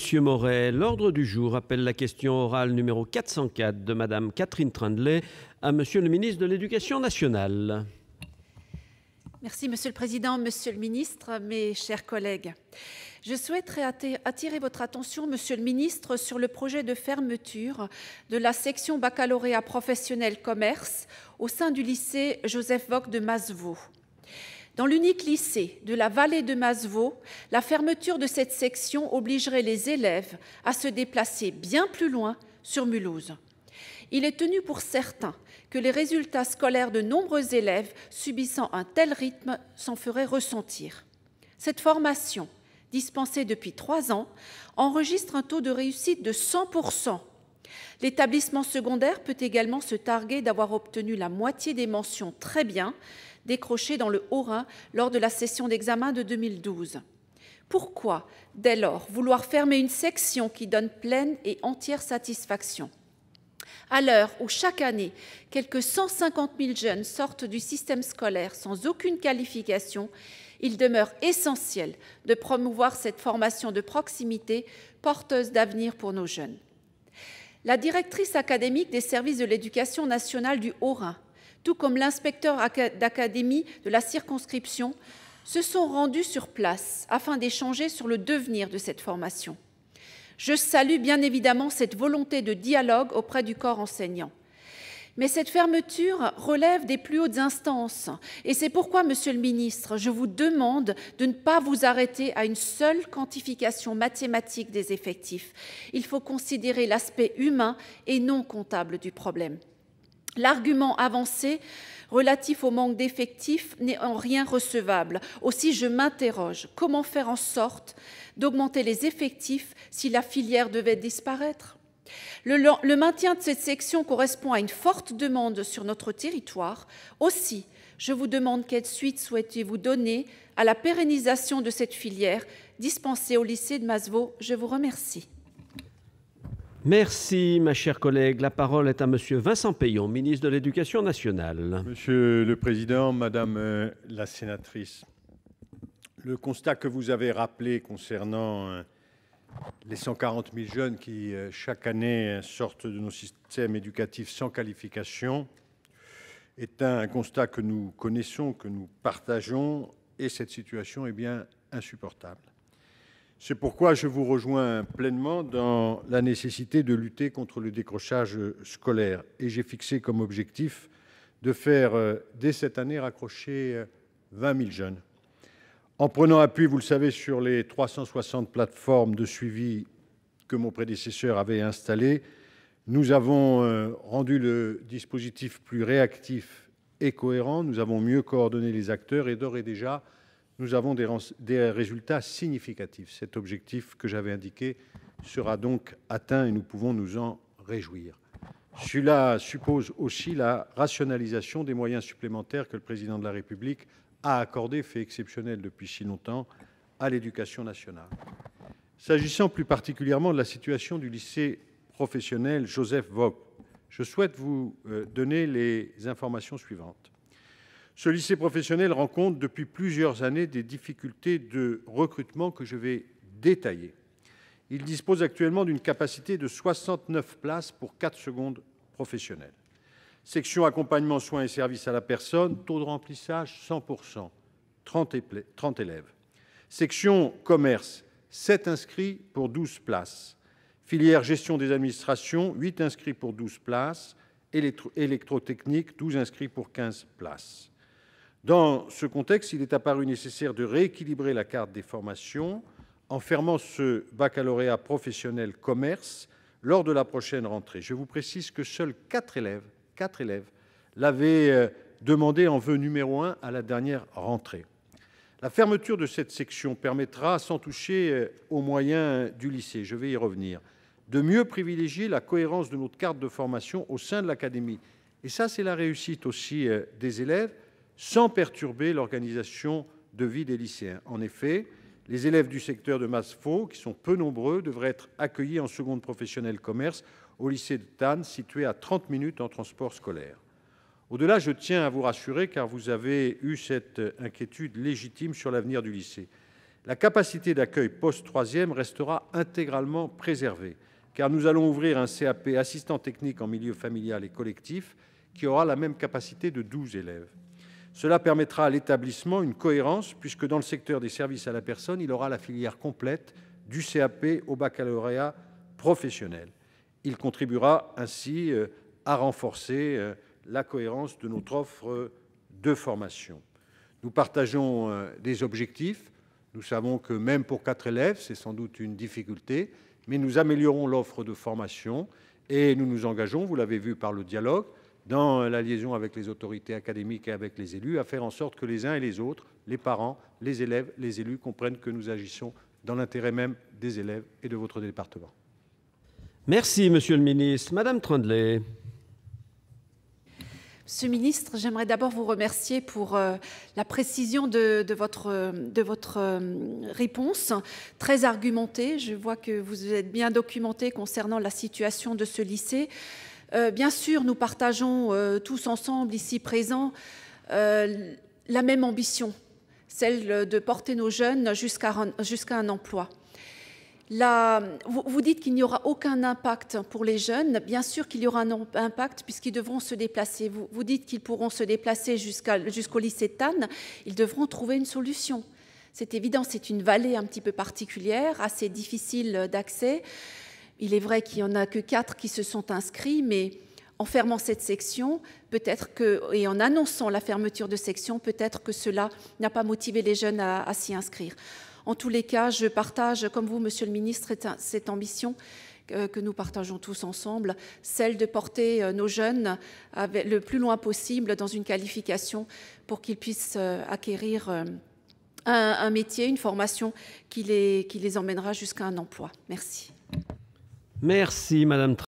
Monsieur Moret, l'ordre du jour appelle la question orale numéro 404 de Madame Catherine Trindley à Monsieur le ministre de l'Éducation nationale. Merci Monsieur le Président, Monsieur le Ministre, mes chers collègues. Je souhaiterais attirer votre attention, Monsieur le Ministre, sur le projet de fermeture de la section baccalauréat professionnel commerce au sein du lycée Joseph Vogue de Mazvo. Dans l'unique lycée de la vallée de Masveau, la fermeture de cette section obligerait les élèves à se déplacer bien plus loin sur Mulhouse. Il est tenu pour certain que les résultats scolaires de nombreux élèves subissant un tel rythme s'en feraient ressentir. Cette formation, dispensée depuis trois ans, enregistre un taux de réussite de 100% L'établissement secondaire peut également se targuer d'avoir obtenu la moitié des mentions très bien décrochées dans le Haut-Rhin lors de la session d'examen de 2012. Pourquoi, dès lors, vouloir fermer une section qui donne pleine et entière satisfaction à l'heure où chaque année, quelques 150 000 jeunes sortent du système scolaire sans aucune qualification, il demeure essentiel de promouvoir cette formation de proximité porteuse d'avenir pour nos jeunes. La directrice académique des services de l'éducation nationale du Haut-Rhin, tout comme l'inspecteur d'académie de la circonscription, se sont rendus sur place afin d'échanger sur le devenir de cette formation. Je salue bien évidemment cette volonté de dialogue auprès du corps enseignant. Mais cette fermeture relève des plus hautes instances. Et c'est pourquoi, Monsieur le ministre, je vous demande de ne pas vous arrêter à une seule quantification mathématique des effectifs. Il faut considérer l'aspect humain et non comptable du problème. L'argument avancé relatif au manque d'effectifs n'est en rien recevable. Aussi, je m'interroge, comment faire en sorte d'augmenter les effectifs si la filière devait disparaître le, maintien de cette section correspond à une forte demande sur notre territoire. Aussi, je vous demande quelle suite souhaitez-vous donner à la pérennisation de cette filière dispensée au lycée de Masveau. Je vous remercie. Merci, ma chère collègue. La parole est à Monsieur Vincent Payon, ministre de l'Éducation nationale. Monsieur le Président, Madame euh, la Sénatrice, le constat que vous avez rappelé concernant euh, les 140 000 jeunes qui, euh, chaque année, euh, sortent de nos systèmes éducatifs sans qualification est un constat que nous connaissons, que nous partageons, et cette situation est bien insupportable. C'est pourquoi je vous rejoins pleinement dans la nécessité de lutter contre le décrochage scolaire. Et j'ai fixé comme objectif de faire, euh, dès cette année, raccrocher 20 000 jeunes en prenant appui, vous le savez, sur les 360 plateformes de suivi que mon prédécesseur avait installées, nous avons euh, rendu le dispositif plus réactif et cohérent, nous avons mieux coordonné les acteurs et, d'ores et déjà, nous avons des résultats significatifs. Cet objectif que j'avais indiqué sera donc atteint et nous pouvons nous en réjouir. Cela suppose aussi la rationalisation des moyens supplémentaires que le Président de la République a accordé, fait exceptionnel depuis si longtemps, à l'éducation nationale. S'agissant plus particulièrement de la situation du lycée professionnel Joseph Vogt, je souhaite vous euh, donner les informations suivantes. Ce lycée professionnel rencontre depuis plusieurs années des difficultés de recrutement que je vais détailler. Il dispose actuellement d'une capacité de 69 places pour 4 secondes professionnelles section accompagnement, soins et services à la personne, taux de remplissage 100 30 élèves section commerce, 7 inscrits pour 12 places filière gestion des administrations, 8 inscrits pour 12 places électrotechnique, 12 inscrits pour 15 places. Dans ce contexte, il est apparu nécessaire de rééquilibrer la carte des formations en fermant ce baccalauréat professionnel commerce lors de la prochaine rentrée. Je vous précise que seuls 4 élèves quatre élèves l'avaient euh, demandé en vœu numéro un à la dernière rentrée. La fermeture de cette section permettra, sans toucher euh, aux moyens du lycée, je vais y revenir, de mieux privilégier la cohérence de notre carte de formation au sein de l'académie. Et ça, c'est la réussite aussi euh, des élèves, sans perturber l'organisation de vie des lycéens. En effet, les élèves du secteur de faux, qui sont peu nombreux, devraient être accueillis en seconde professionnelle commerce au lycée de Tannes, situé à 30 minutes en transport scolaire. Au-delà, je tiens à vous rassurer, car vous avez eu cette inquiétude légitime sur l'avenir du lycée. La capacité d'accueil post-troisième restera intégralement préservée, car nous allons ouvrir un CAP assistant technique en milieu familial et collectif qui aura la même capacité de 12 élèves. Cela permettra à l'établissement une cohérence, puisque dans le secteur des services à la personne, il aura la filière complète du CAP au baccalauréat professionnel. Il contribuera ainsi euh, à renforcer euh, la cohérence de notre offre de formation. Nous partageons euh, des objectifs. Nous savons que même pour quatre élèves, c'est sans doute une difficulté, mais nous améliorons l'offre de formation et nous nous engageons, vous l'avez vu par le dialogue, dans la liaison avec les autorités académiques et avec les élus, à faire en sorte que les uns et les autres, les parents, les élèves, les élus, comprennent que nous agissons dans l'intérêt même des élèves et de votre département. Merci, Monsieur le ministre. Madame Trendley Monsieur le ministre, j'aimerais d'abord vous remercier pour euh, la précision de, votre, euh, réponse, très argumentée. Je vois que vous êtes bien documenté concernant la situation de ce lycée. Euh, bien sûr, nous partageons tous ensemble, ici présents, la même ambition, celle de porter nos jeunes jusqu'à un emploi vous, dites qu'il n'y aura aucun impact pour les jeunes. Bien sûr qu'il y aura un impact puisqu'ils devront se déplacer. Vous, dites qu'ils pourront se déplacer jusqu'au lycée de Ils devront trouver une solution. C'est évident, c'est une vallée un petit peu particulière, assez difficile d'accès. Il est vrai qu'il n'y en a que quatre qui se sont inscrits, mais en fermant cette section, peut-être que, et en annonçant la fermeture de section, peut-être que cela n'a pas motivé les jeunes à s'y inscrire. En tous les cas, je partage, comme vous, Monsieur le Ministre, cette ambition euh, que nous partageons tous ensemble, celle de porter euh, nos jeunes le plus loin possible dans une qualification pour qu'ils puissent euh, acquérir un, métier, une formation qui les, emmènera jusqu'à un emploi. Merci. Merci, Madame.